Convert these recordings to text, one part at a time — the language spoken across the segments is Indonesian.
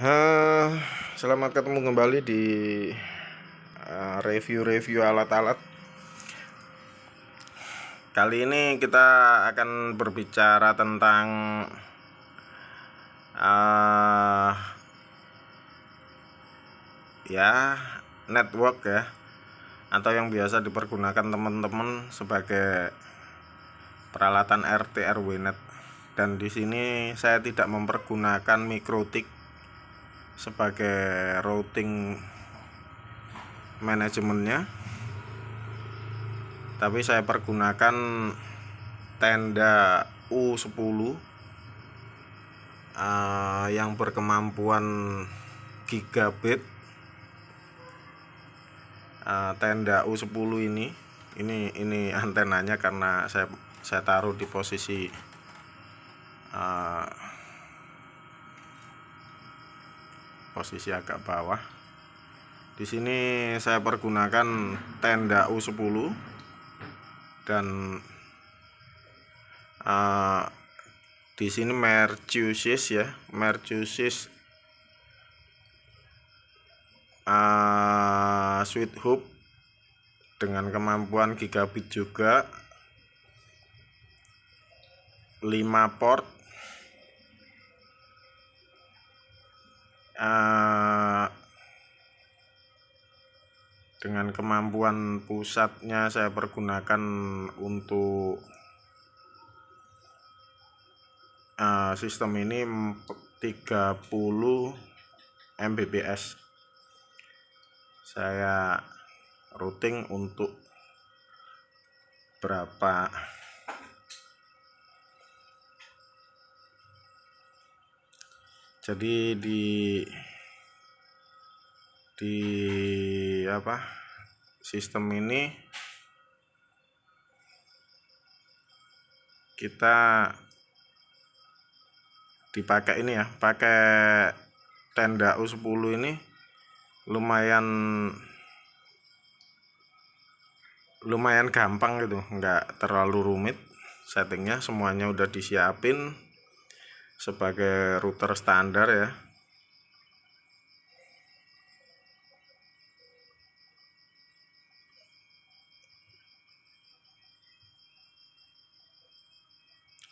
uh, selamat ketemu kembali di review eh, review-review alat-alat. Kali ini kita akan berbicara tentang uh, ya network ya atau yang biasa dipergunakan teman-teman sebagai peralatan RT RW net dan di sini saya tidak mempergunakan mikrotik sebagai routing manajemennya tapi saya pergunakan tenda U10 uh, eh, yang berkemampuan gigabit uh, tenda U10 ini ini ini antenanya karena saya saya taruh di posisi uh, posisi agak bawah di sini saya pergunakan tenda U10 dan uh, di sini mercusis ya mercusis uh, sweet Hoop dengan kemampuan gigabit juga 5 port uh, dengan kemampuan pusatnya saya pergunakan untuk uh, sistem ini 30 Mbps saya routing untuk berapa jadi di di apa sistem ini kita dipakai ini ya pakai tenda U10 ini lumayan lumayan gampang gitu nggak terlalu rumit settingnya semuanya udah disiapin sebagai router standar ya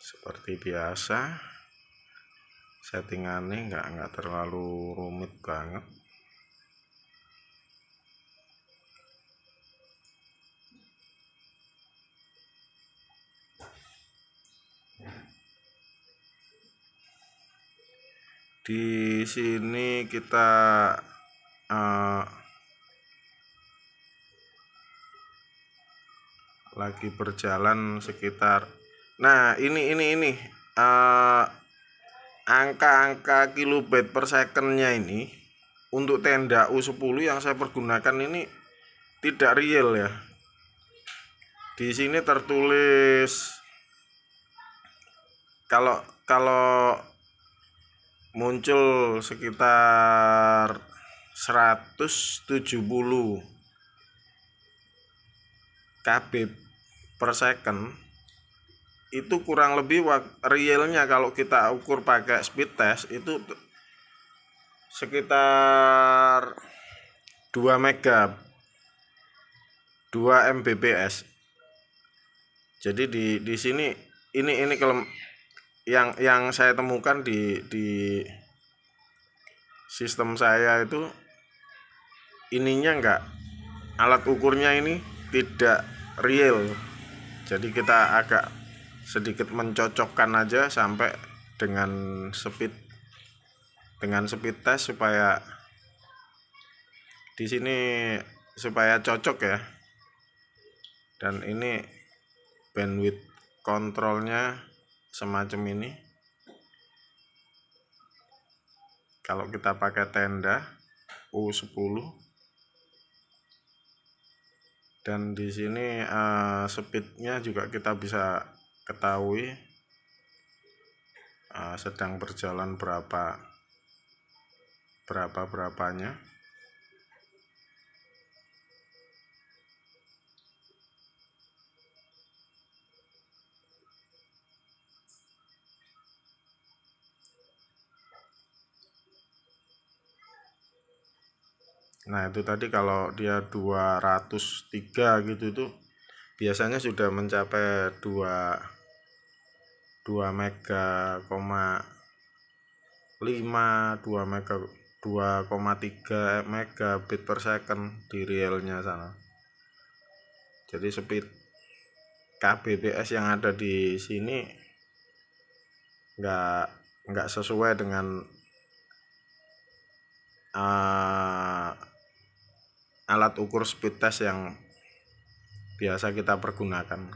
seperti biasa settingannya nggak nggak terlalu rumit banget di sini kita uh, lagi berjalan sekitar nah ini ini ini angka eh, angka-angka kilobit per secondnya ini untuk tenda U10 yang saya pergunakan ini tidak real ya di sini tertulis kalau kalau muncul sekitar 170 kb per second itu kurang lebih realnya kalau kita ukur pakai speed test itu sekitar 2 mega 2 Mbps jadi di di sini ini ini kalau yang yang saya temukan di di sistem saya itu ininya enggak alat ukurnya ini tidak real jadi kita agak sedikit mencocokkan aja sampai dengan speed dengan speed test supaya di sini supaya cocok ya dan ini bandwidth kontrolnya semacam ini kalau kita pakai tenda U10 dan di sini uh, speednya juga kita bisa ketahui uh, sedang berjalan berapa berapa berapanya Nah itu tadi kalau dia 203 gitu itu biasanya sudah mencapai 2 2 mega koma 5 2 mega 2,3 megabit per second di realnya sana jadi speed kbps yang ada di sini nggak nggak sesuai dengan uh, alat ukur speed test yang biasa kita pergunakan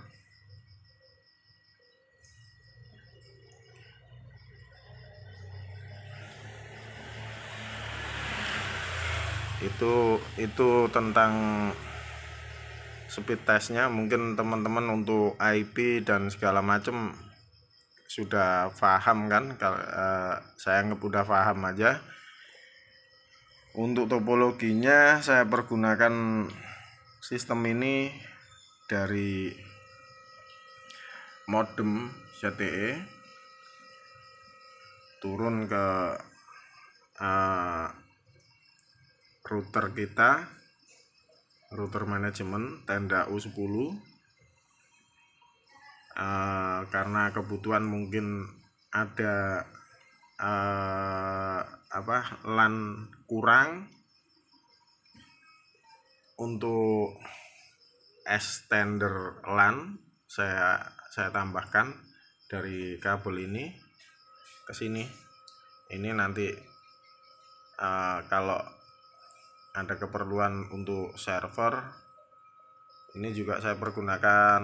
itu itu tentang speed testnya mungkin teman-teman untuk IP dan segala macam sudah paham kan kalau eh, saya anggap udah paham aja untuk topologinya saya pergunakan sistem ini dari modem CTE turun ke uh, router kita router manajemen tenda U10 uh, eh, karena kebutuhan mungkin ada eh, apa lan kurang untuk extender LAN saya saya tambahkan dari kabel ini ke sini ini nanti eh, kalau ada keperluan untuk server ini juga saya pergunakan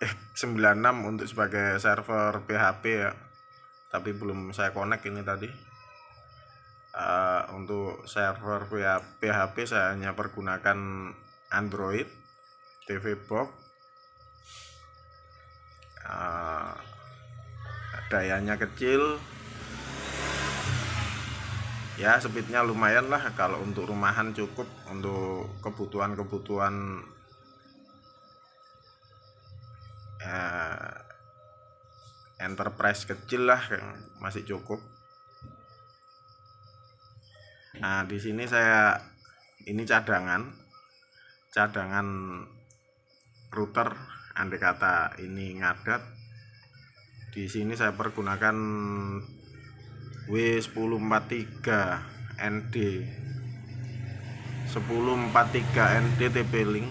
F96 eh, untuk sebagai server PHP ya tapi belum saya connect ini tadi uh, untuk server PHP saya hanya pergunakan Android TV Box uh, dayanya kecil ya speednya lumayan lah kalau untuk rumahan cukup untuk kebutuhan-kebutuhan eh, enterprise kecil lah yang masih cukup nah di sini saya ini cadangan cadangan router andai kata ini ngadat di sini saya pergunakan W1043 ND 1043 ND TP-Link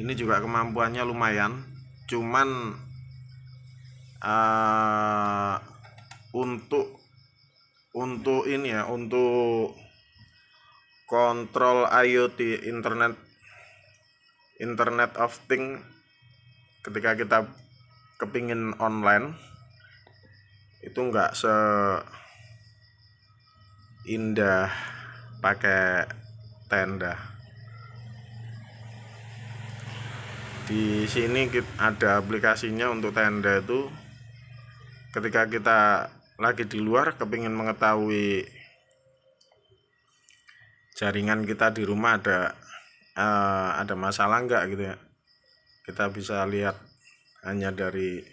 ini juga kemampuannya lumayan cuman uh, untuk untuk ini ya untuk kontrol IoT internet internet of thing ketika kita kepingin online itu nggak se indah pakai tenda di sini ada aplikasinya untuk tenda itu ketika kita lagi di luar kepingin mengetahui jaringan kita di rumah ada uh, ada masalah enggak gitu ya kita bisa lihat hanya dari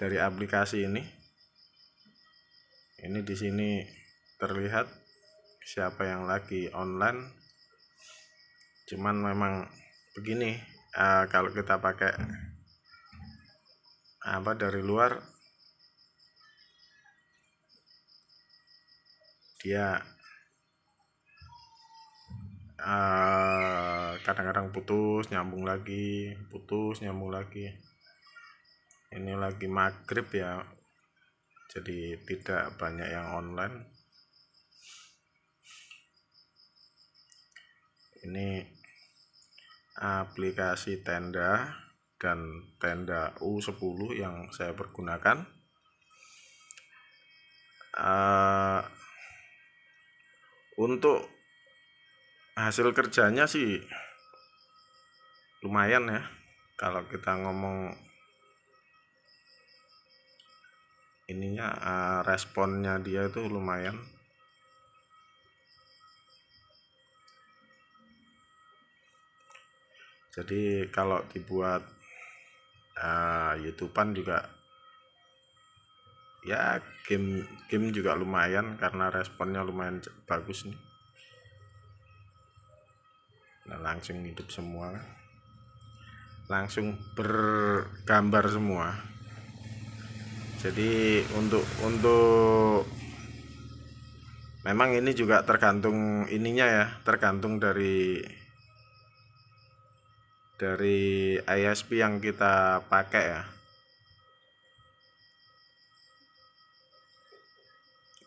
dari aplikasi ini ini di sini terlihat siapa yang lagi online cuman memang begini uh, kalau kita pakai apa dari luar dia eh, kadang-kadang uh, putus nyambung lagi putus nyambung lagi ini lagi maghrib ya jadi tidak banyak yang online ini aplikasi tenda dan tenda U10 yang saya pergunakan uh, untuk hasil kerjanya sih lumayan ya kalau kita ngomong ininya uh, responnya dia itu lumayan jadi kalau dibuat uh, ah, YouTubean juga ya game game juga lumayan karena responnya lumayan bagus nih nah langsung hidup semua langsung bergambar semua jadi untuk untuk memang ini juga tergantung ininya ya tergantung dari dari ISP yang kita pakai ya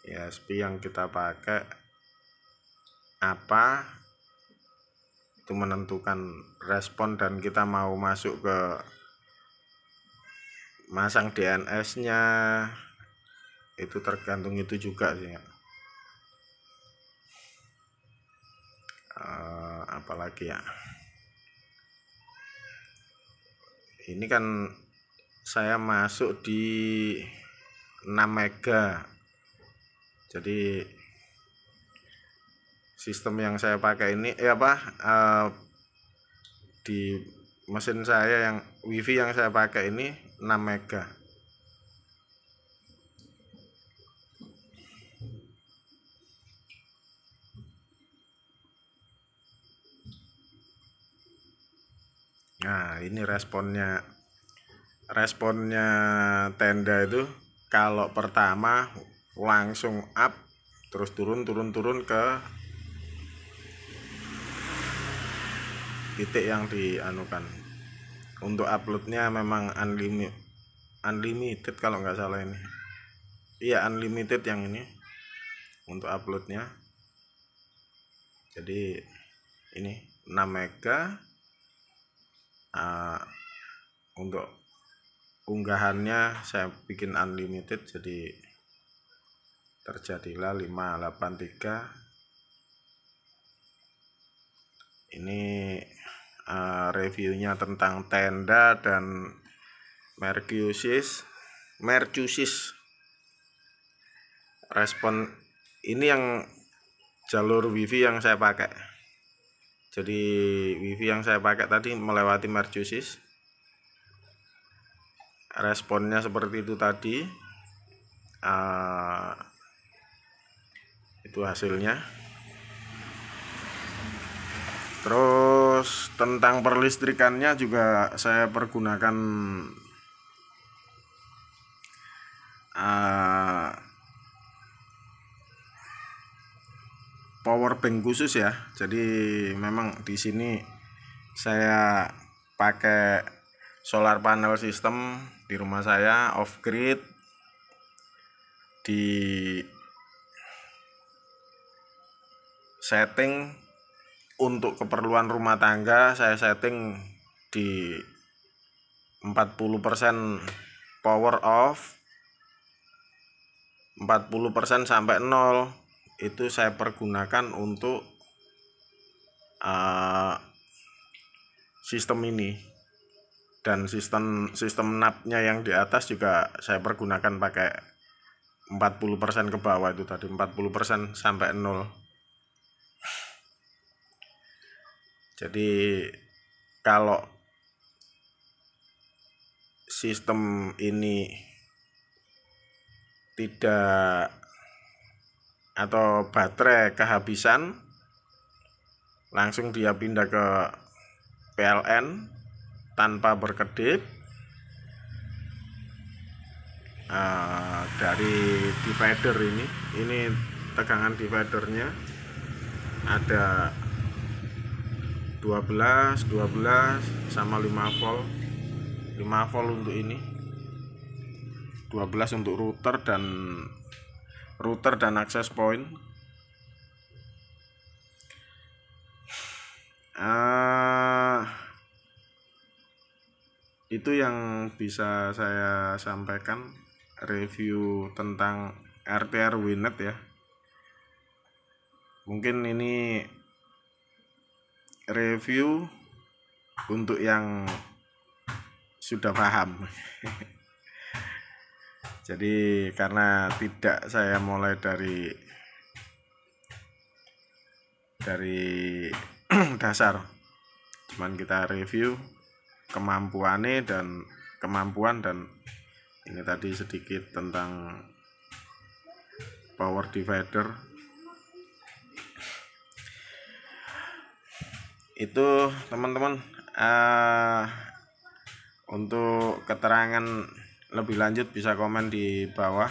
ISP yang kita pakai apa itu menentukan respon dan kita mau masuk ke masang DNS nya itu tergantung itu juga sih eh, ya. apalagi ya ini kan saya masuk di 6 mega jadi sistem yang saya pakai ini ya eh apa eh, di mesin saya yang wifi yang saya pakai ini 6 mega ini responnya responnya tenda itu kalau pertama langsung up terus turun turun turun ke titik yang dianukan untuk uploadnya memang unlimited unlimited kalau nggak salah ini iya unlimited yang ini untuk uploadnya jadi ini 6 mega uh, untuk unggahannya saya bikin unlimited jadi terjadilah 583 ini uh, reviewnya tentang tenda dan mercusis mercusis respon ini yang jalur wifi yang saya pakai jadi wifi yang saya pakai tadi melewati mercusis responnya seperti itu tadi uh, itu hasilnya terus tentang perlistrikannya juga saya pergunakan obeng khusus ya jadi memang di sini saya pakai solar panel system di rumah saya off grid di setting untuk keperluan rumah tangga saya setting di 40% power off 40% sampai 0 itu saya pergunakan untuk uh, sistem ini dan sistem sistem napnya yang di atas juga saya pergunakan pakai 40% ke bawah itu tadi 40% sampai 0 jadi kalau sistem ini tidak atau baterai kehabisan langsung dia pindah ke PLN tanpa berkedip uh, dari divider ini ini tegangan dividernya ada 12 12 sama 5 volt 5 volt untuk ini 12 untuk router dan router dan access point uh, itu yang bisa saya sampaikan review tentang RTR Winnet ya mungkin ini review untuk yang sudah paham jadi karena tidak saya mulai dari dari dasar cuman kita review kemampuannya dan kemampuan dan ini tadi sedikit tentang power divider itu teman-teman uh, untuk keterangan lebih lanjut bisa komen di bawah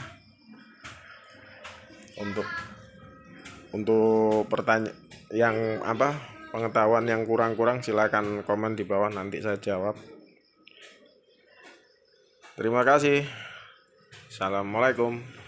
untuk untuk pertanyaan yang apa pengetahuan yang kurang-kurang silakan komen di bawah nanti saya jawab terima kasih assalamualaikum